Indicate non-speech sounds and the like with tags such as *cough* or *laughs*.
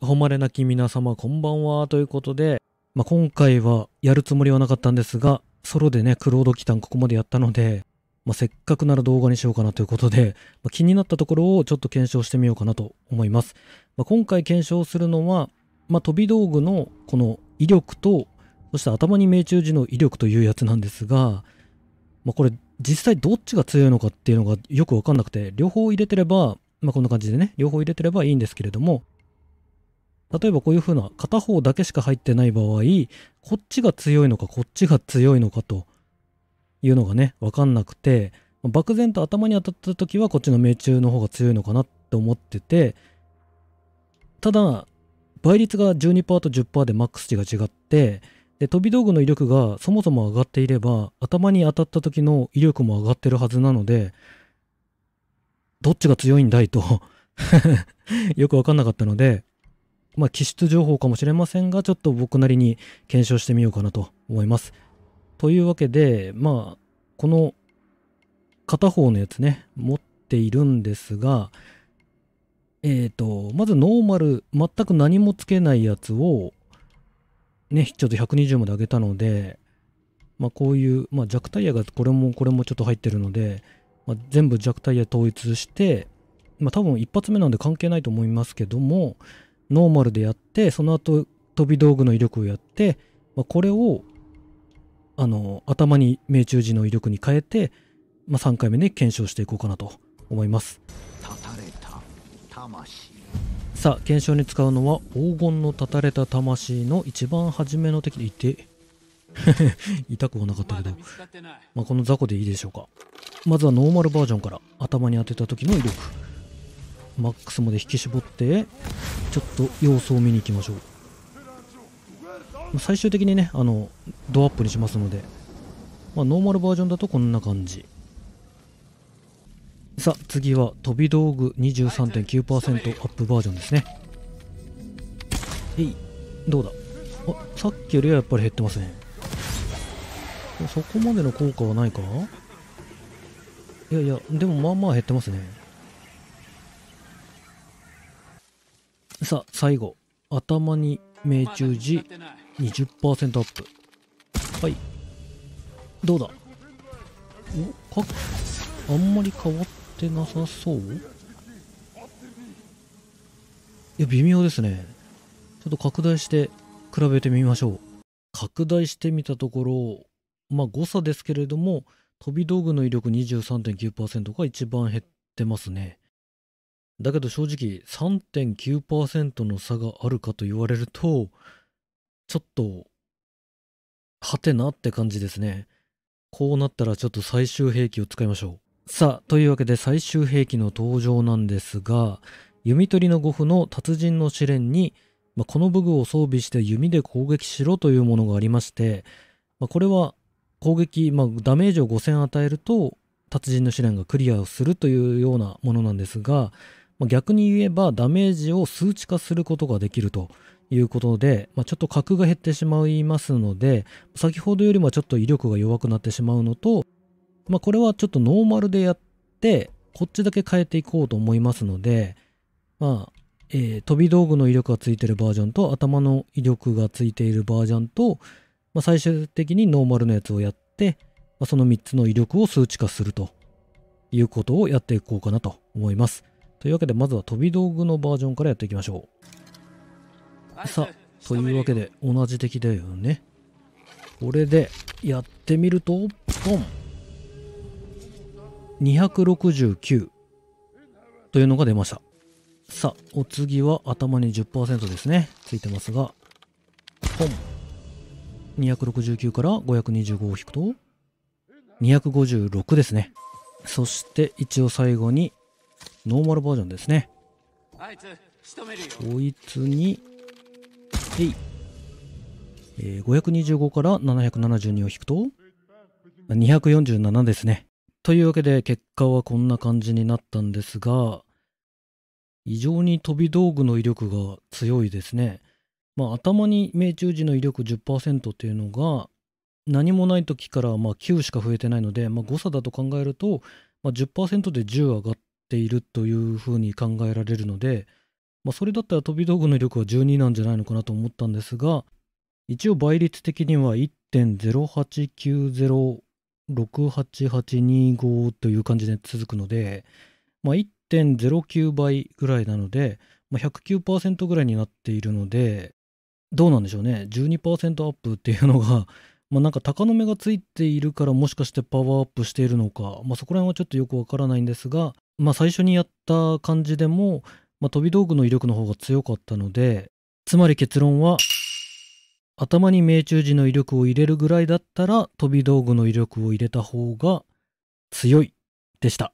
誉れなき皆様こんばんはということで、まあ、今回はやるつもりはなかったんですが、ソロでね、クロードキタンここまでやったので、まあ、せっかくなら動画にしようかなということで、まあ、気になったところをちょっと検証してみようかなと思います。ま今回検証するのは、ま飛び道具のこの威力と、そして頭に命中時の威力というやつなんですが、まこれ実際どっちが強いのかっていうのがよくわかんなくて、両方入れてれば、まあ、こんな感じでね、両方入れてればいいんですけれども、例えばこういうふうな片方だけしか入ってない場合、こっちが強いのかこっちが強いのかというのがね、わかんなくて、漠然と頭に当たった時はこっちの命中の方が強いのかなって思ってて、ただ、倍率が12%と10%でマックス値が違って、で飛び道具の威力がそもそも上がっていれば頭に当たった時の威力も上がってるはずなのでどっちが強いんだいと *laughs* よく分かんなかったのでまあ、気質情報かもしれませんが、ちょっと僕なりに検証してみようかなと思います。というわけで、まあ、この片方のやつね、持っているんですが、えっ、ー、と、まずノーマル、全く何もつけないやつを、ね、ちょっと120まで上げたので、まあ、こういう、まあ、弱タイヤがこれもこれもちょっと入ってるので、まあ、全部弱タイヤ統一して、まあ、多分一発目なんで関係ないと思いますけども、ノーマルでやってその後飛び道具の威力をやって、まあ、これをあの頭に命中時の威力に変えて、まあ、3回目ね検証していこうかなと思いますさあ検証に使うのは黄金のたたれた魂の一番初めの敵でいて *laughs* 痛くはなかったけど、まあ、この雑魚でいいでしょうかまずはノーマルバージョンから頭に当てた時の威力マックスまで引き絞ってちょっと様子を見に行きましょう最終的にねあのドアップにしますので、まあ、ノーマルバージョンだとこんな感じさあ次は飛び道具23.9%アップバージョンですねえいどうだあさっきよりはやっぱり減ってますねそこまでの効果はないかいやいやでもまあまあ減ってますねさあ、最後。頭に命中時20%アップ。はい。どうだおかあんまり変わってなさそういや、微妙ですね。ちょっと拡大して比べてみましょう。拡大してみたところ、まあ誤差ですけれども、飛び道具の威力23.9%が一番減ってますね。だけど正直3.9%の差があるかと言われると、ちょっと、はてなって感じですね。こうなったらちょっと最終兵器を使いましょう。さあ、というわけで最終兵器の登場なんですが、弓取りの護符の達人の試練に、まあ、この武具を装備して弓で攻撃しろというものがありまして、まあ、これは攻撃、まあ、ダメージを5000与えると達人の試練がクリアをするというようなものなんですが、まあ、逆に言えばダメージを数値化することができるということで、まあ、ちょっと角が減ってしまいますので先ほどよりもちょっと威力が弱くなってしまうのと、まあ、これはちょっとノーマルでやってこっちだけ変えていこうと思いますので、まあえー、飛び道具の威力がついているバージョンと頭の威力がついているバージョンと、まあ、最終的にノーマルのやつをやって、まあ、その3つの威力を数値化するということをやっていこうかなと思います。というわけでまずは飛び道具のバージョンからやっていきましょうさあというわけで同じ敵だよねこれでやってみるとポン269というのが出ましたさあお次は頭に10%ですねついてますがポン269から525を引くと256ですねそして一応最後にノーマルバージョンですねこいつにえい、えー、525から772を引くと247ですねというわけで結果はこんな感じになったんですが異常に飛び道具の威力が強いですねまあ頭に命中時の威力10%っていうのが何もない時からま9しか増えてないので、まあ、誤差だと考えると、まあ、10%で10上がっているというふうに考えられるので、まあ、それだったら飛び道具の威力は12なんじゃないのかなと思ったんですが一応倍率的には1.089068825という感じで続くので、まあ、1.09倍ぐらいなので、まあ、109%ぐらいになっているのでどうなんでしょうね12%アップっていうのが *laughs* まあ、なんか鷹の目がついているからもしかしてパワーアップしているのか、まあ、そこら辺はちょっとよくわからないんですが、まあ、最初にやった感じでも、まあ、飛び道具の威力の方が強かったのでつまり結論は頭に命中時の威力を入れるぐらいだったら飛び道具の威力を入れた方が強いでした。